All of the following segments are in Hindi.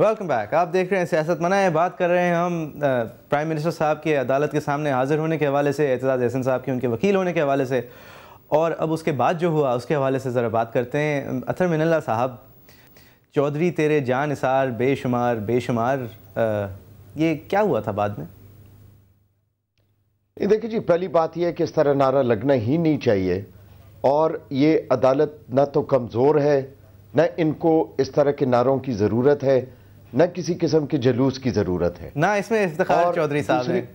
वेलकम बैक आप देख रहे हैं सियासत मनाए बात कर रहे हैं हम प्राइम मिनिस्टर साहब के अदालत के सामने हाजिर होने के हवाले से एतजाज़ एहसन साहब के उनके वकील होने के हवाले से और अब उसके बाद जो हुआ उसके हवाले से ज़रा बात करते हैं अथर मिनल्ला साहब चौधरी तेरे जान इसार बेशुमार बेशुमार ये क्या हुआ था बाद में देखिए जी पहली बात यह है कि इस तरह नारा लगना ही नहीं चाहिए और ये अदालत ना तो कमज़ोर है न इनको इस तरह के नारों की ज़रूरत है न किसी किस्म के जलूस की ज़रूरत है ना इसमें इफ्तार चौधरी साहब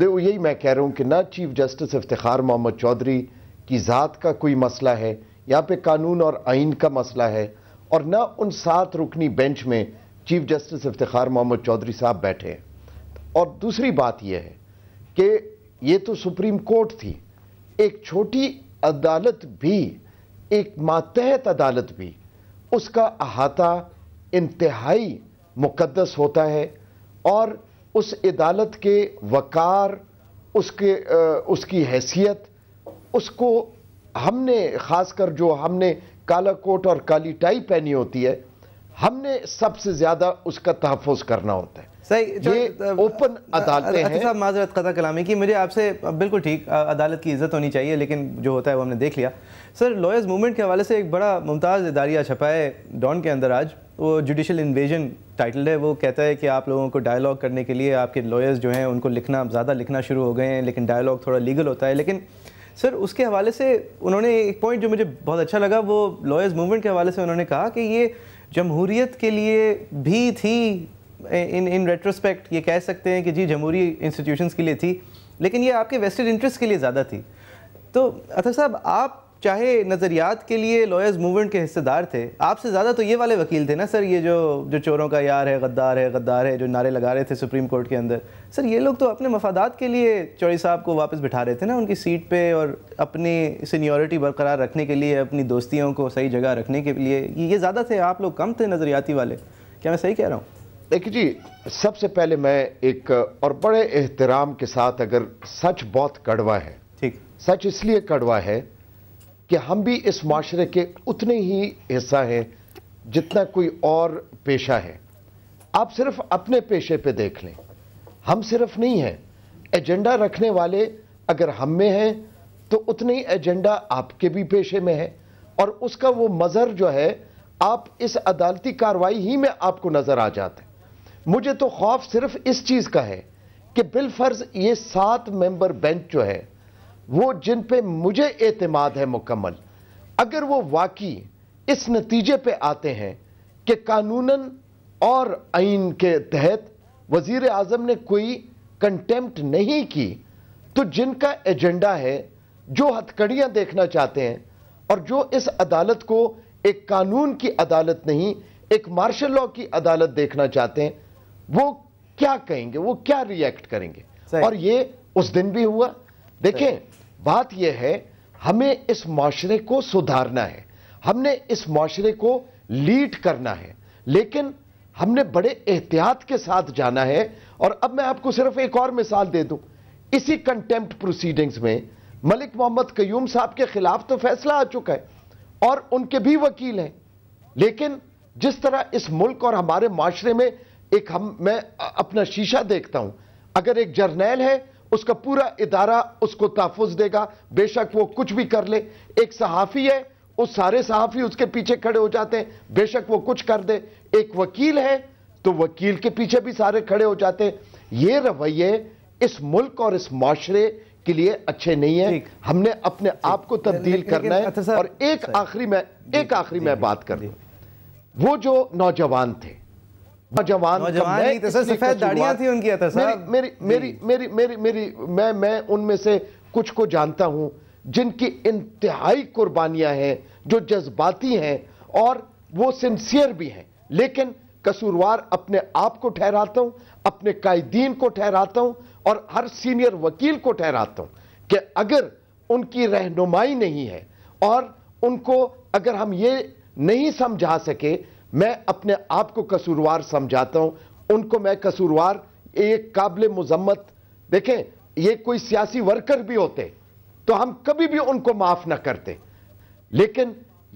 देखो यही मैं कह रहा हूँ कि ना चीफ जस्टिस इफ्तार मोहम्मद चौधरी की ज़ात का कोई मसला है यहाँ पे कानून और आइन का मसला है और ना उन सात रुकनी बेंच में चीफ जस्टिस इफ्तार मोहम्मद चौधरी साहब बैठे हैं और दूसरी बात यह है कि ये तो सुप्रीम कोर्ट थी एक छोटी अदालत भी एक मातहत अदालत भी उसका अहाता इंतहाई मुकदस होता है और उस अदालत के वकार उसके उसकी हैसियत उसको हमने ख़ासकर जो हमने काला कोट और काली टाई पहनी होती है हमने सबसे ज़्यादा उसका तहफ़ करना होता है सही ओपन अदालतें हैं साहब माजरत कदा कलामी की मुझे आपसे बिल्कुल ठीक अदालत की इज्जत होनी चाहिए लेकिन जो होता है वो हमने देख लिया सर लॉयर्स मूवमेंट के हवाले से एक बड़ा मुमताज़ इदारिया छपा है डॉन के अंदर आज वो जुडिशल इन्वेजन टाइटल है वो कहता है कि आप लोगों को डायलॉग करने के लिए आपके लॉयर्स जो हैं उनको लिखना ज़्यादा लिखना शुरू हो गए हैं लेकिन डायलॉग थोड़ा लीगल होता है लेकिन सर उसके हवाले से उन्होंने एक पॉइंट जो मुझे बहुत अच्छा लगा वो लॉयर्स मूवमेंट के हवाले से उन्होंने कहा कि ये जमहूरीत के लिए भी थी इन इन रेट्रोस्पेक्ट ये कह सकते हैं कि जी जमहूरी इंस्टीट्यूशंस के लिए थी लेकिन ये आपके वेस्टेड इंटरेस्ट के लिए ज़्यादा थी तो अतः साहब आप चाहे नज़रियात के लिए लॉयर्स मूवमेंट के हिस्सेदार थे आपसे ज़्यादा तो ये वाले वकील थे ना सर ये जो जो चोरों का यार है गद्दार है गद्दार है जो नारे लगा रहे थे सुप्रीम कोर्ट के अंदर सर ये लोग तो अपने मफादात के लिए चौरी साहब को वापस बिठा रहे थे ना उनकी सीट पे और अपनी सीनियोरिटी बरकरार रखने के लिए अपनी दोस्तियों को सही जगह रखने के लिए ये ज़्यादा थे आप लोग कम थे नज़रियाती वाले क्या मैं सही कह रहा हूँ देखिए जी सबसे पहले मैं एक और बड़े एहतराम के साथ अगर सच बहुत कड़वा है ठीक सच इसलिए कड़वा है कि हम भी इस माशरे के उतने ही हिस्सा हैं जितना कोई और पेशा है आप सिर्फ अपने पेशे पे देख लें हम सिर्फ नहीं हैं एजेंडा रखने वाले अगर हम में हैं तो उतने ही एजेंडा आपके भी पेशे में है और उसका वो मज़र जो है आप इस अदालती कार्रवाई ही में आपको नज़र आ जाते हैं मुझे तो खौफ सिर्फ इस चीज़ का है कि बिलफर्ज ये सात मेंबर बेंच जो है वो जिन पे मुझे एतमाद है मुकम्मल अगर वो वाकई इस नतीजे पे आते हैं कि कानूनन और आइन के तहत वजीर अजम ने कोई कंटेम्प्ट नहीं की तो जिनका एजेंडा है जो हथकड़ियाँ देखना चाहते हैं और जो इस अदालत को एक कानून की अदालत नहीं एक मार्शल लॉ की अदालत देखना चाहते हैं वो क्या कहेंगे वो क्या रिएक्ट करेंगे और ये उस दिन भी हुआ देखें बात यह है हमें इस माशरे को सुधारना है हमने इस माशरे को लीड करना है लेकिन हमने बड़े एहतियात के साथ जाना है और अब मैं आपको सिर्फ एक और मिसाल दे दूं इसी कंटेम्प्ट प्रोसीडिंग्स में मलिक मोहम्मद कयूम साहब के खिलाफ तो फैसला आ चुका है और उनके भी वकील हैं लेकिन जिस तरह इस मुल्क और हमारे माशरे में एक हम मैं अपना शीशा देखता हूं अगर एक जर्नैल है उसका पूरा इदारा उसको तहफुज देगा बेशक वो कुछ भी कर ले एक सहाफ़ी है उस सारे सहाफ़ी उसके पीछे खड़े हो जाते हैं बेशक वो कुछ कर दे एक वकील है तो वकील के पीछे भी सारे खड़े हो जाते हैं ये रवैये इस मुल्क और इस माशरे के लिए अच्छे नहीं है हमने अपने आप को तब्दील करना है अच्छा और एक आखिरी मैं एक आखिरी मैं बात कर दूं वो जो नौजवान थे नौजवान नौजवान तो सफेद दाढ़ियां थी उनकी तो मेरी मेरी मेरी मेरी मेरी मैं मैं उनमें से कुछ को जानता हूं जिनकी इंतहाई कुर्बानियां हैं जो जज्बाती हैं और वो सिंसियर भी हैं लेकिन कसूरवार अपने आप को ठहराता हूं अपने कायदीन को ठहराता हूं और हर सीनियर वकील को ठहराता हूं कि अगर उनकी रहनुमाई नहीं है और उनको अगर हम ये नहीं समझा सके मैं अपने आप को कसूरवार समझाता हूं उनको मैं कसूरवार एक काबिल मजम्मत देखें ये कोई सियासी वर्कर भी होते तो हम कभी भी उनको माफ ना करते लेकिन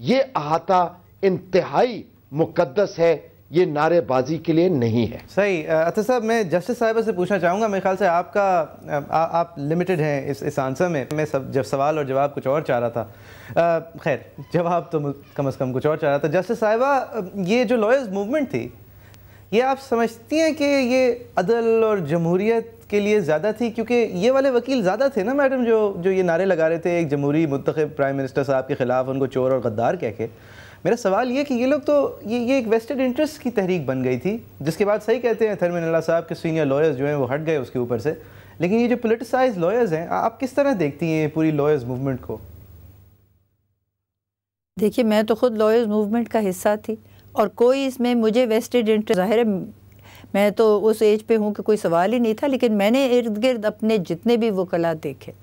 ये अहाता इंतहाई मुकदस है ये नारेबाजी के लिए नहीं है सही अतर अच्छा साहब मैं जस्टिस साहब से पूछना चाहूँगा मेरे ख्याल से आपका आ, आप लिमिटेड हैं इस इस आंसर में मैं सब जब सवाल और जवाब कुछ और चाह रहा था खैर जवाब तो कम अज़ कम कुछ और चाह रहा था जस्टिस साहबा ये जो लॉयर्स मूवमेंट थी ये आप समझती हैं कि ये अदल और जमहूरीत के लिए ज़्यादा थी क्योंकि ये वाले वकील ज़्यादा थे ना मैडम जो जो ये नारे लगा रहे थे एक जमहूरी मुंतब प्राइम मिनिस्टर साहब के ख़िलाफ़ उनको चोर और गद्दार कह के मेरा सवाल ये कि ये लोग तो ये ये एक वेस्टेड इंटरेस्ट की तहरीक बन गई थी जिसके बाद सही कहते हैं थरमिनल्ला साहब के सीनियर लॉयर्स जो हैं वो हट गए उसके ऊपर से लेकिन ये जो पोलिटिसाइज लॉयर्स हैं आप किस तरह देखती हैं पूरी लॉयर्स मूवमेंट को देखिए मैं तो ख़ुद लॉयर्स मूवमेंट का हिस्सा थी और कोई इसमें मुझे वेस्टेड इंटरेस्ट ज़ाहिर मैं तो उस एज पे हूँ कि कोई सवाल ही नहीं था लेकिन मैंने इर्द गिर्द अपने जितने भी वकला देखे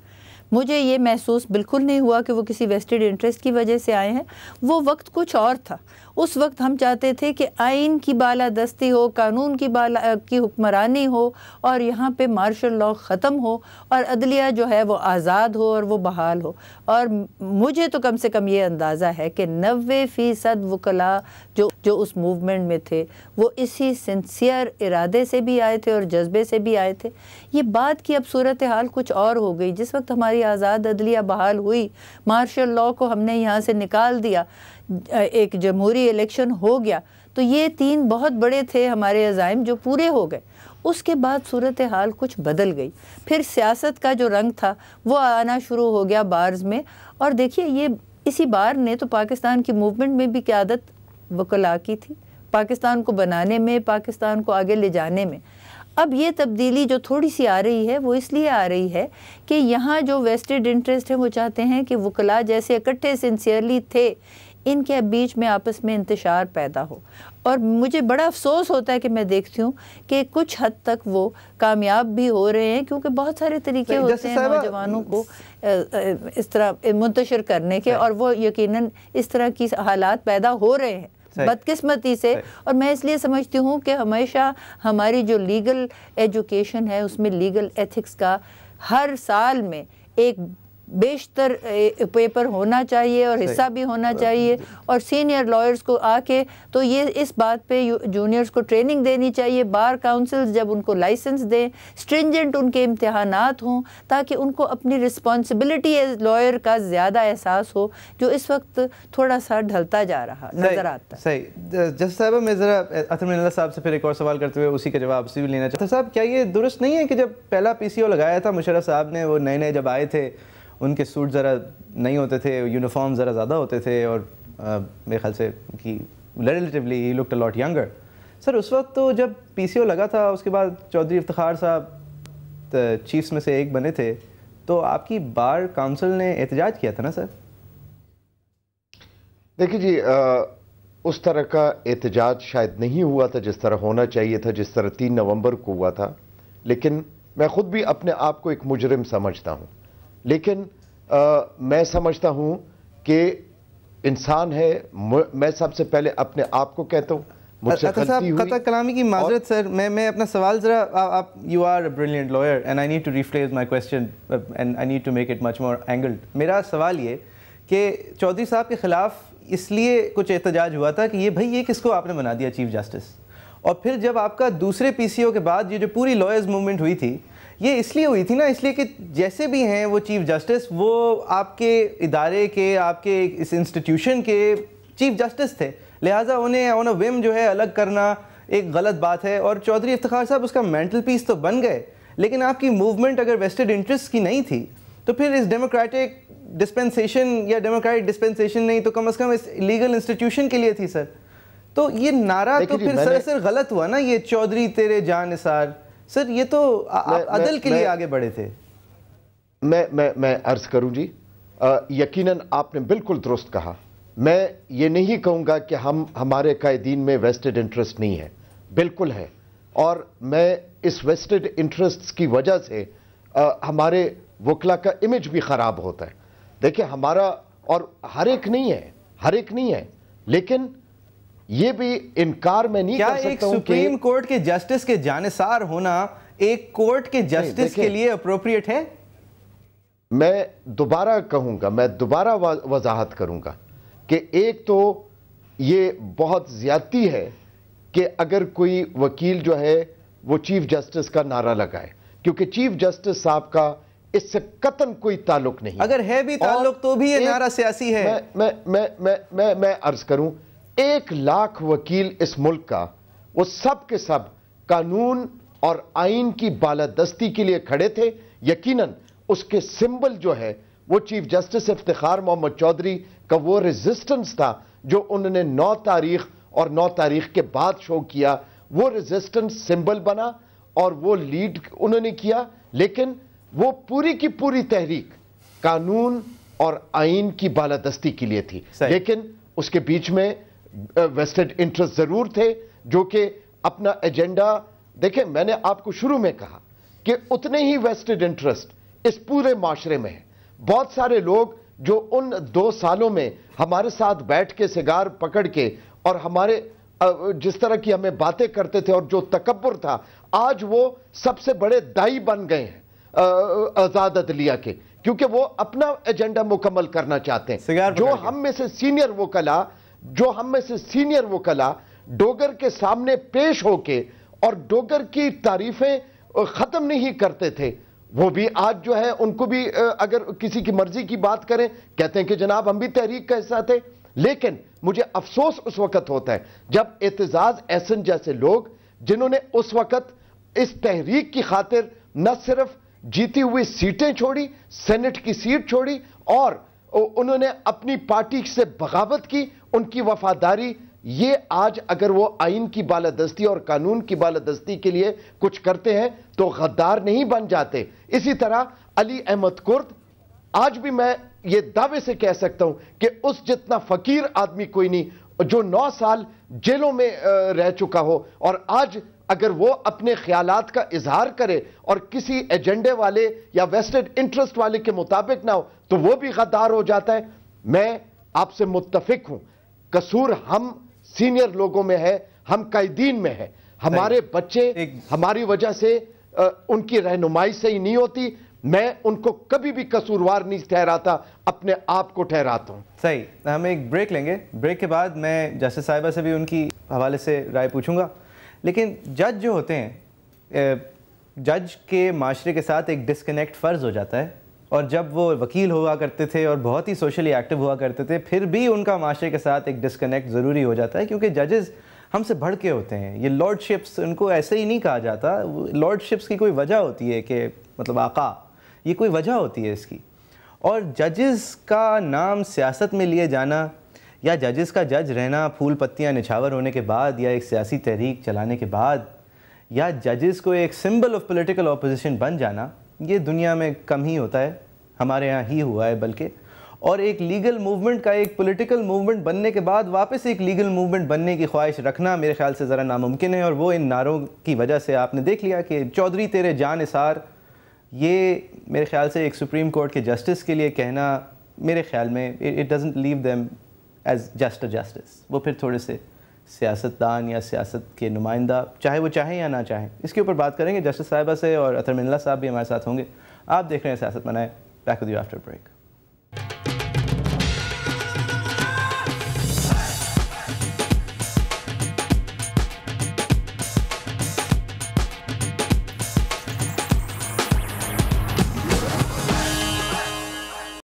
मुझे ये महसूस बिल्कुल नहीं हुआ कि वो किसी वेस्टेड इंटरेस्ट की वजह से आए हैं वो वक्त कुछ और था उस वक्त हम चाहते थे कि आइन की बाला दस्ती हो कानून की बाला की हुक्मरानी हो और यहाँ पे मार्शल लॉ ख़त्म हो और अदलिया जो है वो आज़ाद हो और वो बहाल हो और मुझे तो कम से कम ये अंदाज़ा है कि नबे फ़ीसद वकला जो जो उस मूवमेंट में थे वो इसी सिंसियर इरादे से भी आए थे और जज्बे से भी आए थे ये बात की अब सूरत हाल कुछ और हो गई जिस वक्त हमारी आज़ाद अदलिया बहाल हुई मार्शल लॉ को हमने यहाँ से निकाल दिया एक जमहूरी इलेक्शन हो गया तो ये तीन बहुत बड़े थे हमारे अजाइम जो पूरे हो गए उसके बाद सूरत हाल कुछ बदल गई फिर सियासत का जो रंग था वो आना शुरू हो गया बार्स में और देखिए ये इसी बार ने तो पाकिस्तान की मूवमेंट में भी क्यादत वकला की थी पाकिस्तान को बनाने में पाकिस्तान को आगे ले जाने में अब ये तब्दीली जो थोड़ी सी आ रही है वो इसलिए आ रही है कि यहाँ जो वेस्टेड इंटरेस्ट है वो चाहते हैं कि वकला जैसे इकट्ठे सिंसियरली थे इनके बीच में आपस में इंतशार पैदा हो और मुझे बड़ा अफसोस होता है कि मैं देखती हूँ कि कुछ हद तक वो कामयाब भी हो रहे हैं क्योंकि बहुत सारे तरीके होते हैं नौजवानों को इस तरह मुंतशर करने के और वो यकीनन इस तरह की हालात पैदा हो रहे हैं बदकिस्मती से और मैं इसलिए समझती हूँ कि हमेशा हमारी जो लीगल एजुकेशन है उसमें लीगल एथिक्स का हर साल में एक बेशतर पेपर होना चाहिए और हिस्सा भी होना चाहिए और सीनियर लॉयर्स को आके तो ये इस बात पे जूनियर्स को ट्रेनिंग देनी चाहिए बार काउंसिल्स जब उनको लाइसेंस दें स्ट्रिंजेंट उनके इम्तहानात हों ताकि उनको अपनी रिस्पॉन्सिबिलिटी एज लॉयर का ज़्यादा एहसास हो जो इस वक्त थोड़ा सा ढलता जा रहा नज़र आता सही जस्ट साहब मैं ज़रा साहब से फिर एक और सवाल करते हुए उसी का जवाब उसी भी लेना चाहता साहब क्या ये दुरुस्त नहीं है कि जब पहला पी लगाया था मुशरफ साहब ने वो नए नए जब आए थे उनके सूट ज़रा नहीं होते थे यूनिफॉर्म ज़रा ज़्यादा होते थे और आ, मेरे ख्याल से कि रिलेटिवली ही लुकड लॉट यंगर सर उस वक्त तो जब पी लगा था उसके बाद चौधरी इफ्तार साहब चीफ्स में से एक बने थे तो आपकी बार काउंसिल ने एहतजाज किया था ना सर देखिए जी आ, उस तरह का एहतजाज शायद नहीं हुआ था जिस तरह होना चाहिए था जिस तरह तीन नवंबर को हुआ था लेकिन मैं खुद भी अपने आप को एक मुजरिम समझता हूँ लेकिन आ, मैं समझता हूँ कि इंसान है मैं सबसे पहले अपने आप को कहता हूँ कथा कलामी की माजरत सर मैं मैं अपना सवाल ज़रा आप you are brilliant lawyer and I need to rephrase my question and I need to make it much more angled मेरा सवाल ये कि चौधरी साहब के ख़िलाफ़ इसलिए कुछ एहतजाज हुआ था कि ये भाई ये किसको आपने बना दिया चीफ जस्टिस और फिर जब आपका दूसरे पीसीओ के बाद ये जो पूरी लॉयर्स मूवमेंट हुई थी ये इसलिए हुई थी ना इसलिए कि जैसे भी हैं वो चीफ जस्टिस वो आपके इदारे के आपके इस इंस्टीट्यूशन के चीफ जस्टिस थे लिहाजा उन्हें ऑन अ विम जो है अलग करना एक गलत बात है और चौधरी इफ्तार साहब उसका मेंटल पीस तो बन गए लेकिन आपकी मूवमेंट अगर वेस्टेड इंटरेस्ट की नहीं थी तो फिर इस डेमोक्रेटिक डिस्पेंसेशन या डेमोक्रेटिक डिस्पेंसेशन नहीं तो कम अज़ कम इस लीगल इंस्टीट्यूशन के लिए थी सर तो ये नारा तो फिर सरासर गलत हुआ ना ये चौधरी तेरे जान निसार सर ये तो आप अदल के लिए आगे बढ़े थे मैं मैं मैं अर्ज करूं जी यकीनन आपने बिल्कुल दुरुस्त कहा मैं ये नहीं कहूँगा कि हम हमारे कायदीन में वेस्टेड इंटरेस्ट नहीं है बिल्कुल है और मैं इस वेस्टेड इंटरेस्ट की वजह से आ, हमारे वकला का इमेज भी ख़राब होता है देखिए हमारा और हर एक नहीं है हर एक नहीं है लेकिन ये भी इनकार में नहीं क्या कर सकता एक सुप्रीम कोर्ट के जस्टिस के जानेसार होना एक कोर्ट के जस्टिस के लिए अप्रोप्रिएट है मैं दोबारा कहूंगा मैं दोबारा वजाहत करूंगा कि एक तो ये बहुत ज्यादती है कि अगर कोई वकील जो है वो चीफ जस्टिस का नारा लगाए क्योंकि चीफ जस्टिस साहब का इससे कतन कोई ताल्लुक नहीं अगर है भी ताल्लुक तो भी ये नारा सियासी है मैं मैं मैं मैं मैं, मैं मैं अर्ज करूं एक लाख वकील इस मुल्क का वो सब के सब कानून और आइन की बालादस्ती के लिए खड़े थे यकीनन उसके सिंबल जो है वो चीफ जस्टिस इफ्तार मोहम्मद चौधरी का वो रेजिस्टेंस था जो उन्होंने नौ तारीख और नौ तारीख के बाद शो किया वो रेजिस्टेंस सिंबल बना और वो लीड उन्होंने किया लेकिन वो पूरी की पूरी तहरीक कानून और आइन की बालादस्ती के लिए थी लेकिन उसके बीच में वेस्टेड इंटरेस्ट ज़रूर थे जो कि अपना एजेंडा देखें मैंने आपको शुरू में कहा कि उतने ही वेस्टेड इंटरेस्ट इस पूरे माशरे में है बहुत सारे लोग जो उन दो सालों में हमारे साथ बैठ के सिगार पकड़ के और हमारे जिस तरह की हमें बातें करते थे और जो तकबर था आज वो सबसे बड़े दाई बन गए हैं आज़ाद अदलिया के क्योंकि वो अपना एजेंडा मुकम्मल करना चाहते हैं जो हम में से सीनियर वो कला जो हम में से सीनियर वो कला डोगर के सामने पेश होके और डोगर की तारीफें ख़त्म नहीं करते थे वो भी आज जो है उनको भी अगर किसी की मर्जी की बात करें कहते हैं कि जनाब हम भी तहरीक का हिस्सा थे लेकिन मुझे अफसोस उस वक्त होता है जब एतजाज एहसन जैसे लोग जिन्होंने उस वक्त इस तहरीक की खातिर न सिर्फ जीती हुई सीटें छोड़ी सेनेट की सीट छोड़ी और उन्होंने अपनी पार्टी से बगावत की उनकी वफादारी ये आज अगर वो आइन की बालादस्ती और कानून की बालादस्ती के लिए कुछ करते हैं तो गद्दार नहीं बन जाते इसी तरह अली अहमद कुर्द आज भी मैं ये दावे से कह सकता हूं कि उस जितना फकीर आदमी कोई नहीं जो नौ साल जेलों में रह चुका हो और आज अगर वो अपने ख्याल का इजहार करे और किसी एजेंडे वाले या वेस्टेड इंटरेस्ट वाले के मुताबिक ना हो तो वो भी गद्दार हो जाता है मैं आपसे मुतफिक हूं कसूर हम सीनियर लोगों में है हम कैदीन में है हमारे बच्चे हमारी वजह से आ, उनकी रहनुमाई सही नहीं होती मैं उनको कभी भी कसूरवार नहीं ठहराता अपने आप को ठहराता हूँ सही हम एक ब्रेक लेंगे ब्रेक के बाद मैं जस्टिस साहिबा से भी उनकी हवाले से राय पूछूंगा लेकिन जज जो होते हैं जज के माशरे के साथ एक डिसकनेक्ट फ़र्ज़ हो जाता है और जब वो वकील हुआ करते थे और बहुत ही सोशली एक्टिव हुआ करते थे फिर भी उनका माशरे के साथ एक डिसकनेक्ट ज़रूरी हो जाता है क्योंकि जजेस हमसे भड़ के होते हैं ये लॉर्डशिप्स उनको ऐसे ही नहीं कहा जाता लॉर्डशिप्स की कोई वजह होती है कि मतलब आका ये कोई वजह होती है इसकी और जजेस का नाम सियासत में लिए जाना या जजेस का जज रहना फूल पत्तियाँ निछावर होने के बाद या एक सियासी तहरीक चलाने के बाद या जजेस को एक सिंबल ऑफ पॉलिटिकल ऑपोजिशन बन जाना ये दुनिया में कम ही होता है हमारे यहाँ ही हुआ है बल्कि और एक लीगल मूवमेंट का एक पॉलिटिकल मूवमेंट बनने के बाद वापस एक लीगल मूवमेंट बनने की ख्वाहिश रखना मेरे ख्याल से ज़रा नामुमकिन है और वो इन नारों की वजह से आपने देख लिया कि चौधरी तेरे जान इसार ये मेरे ख्याल से एक सुप्रीम कोर्ट के जस्टिस के लिए कहना मेरे ख्याल में it doesn't leave them as just a justice वो फिर थोड़े से सियासतदान या सियासत के नुमाइंदा चाहे वो चाहें या ना चाहें इसके ऊपर बात करेंगे जस्टिस साहिबा से और अतर मिनला साहब भी हमारे साथ होंगे आप देख रहे हैं सियासत मनाए back with you after break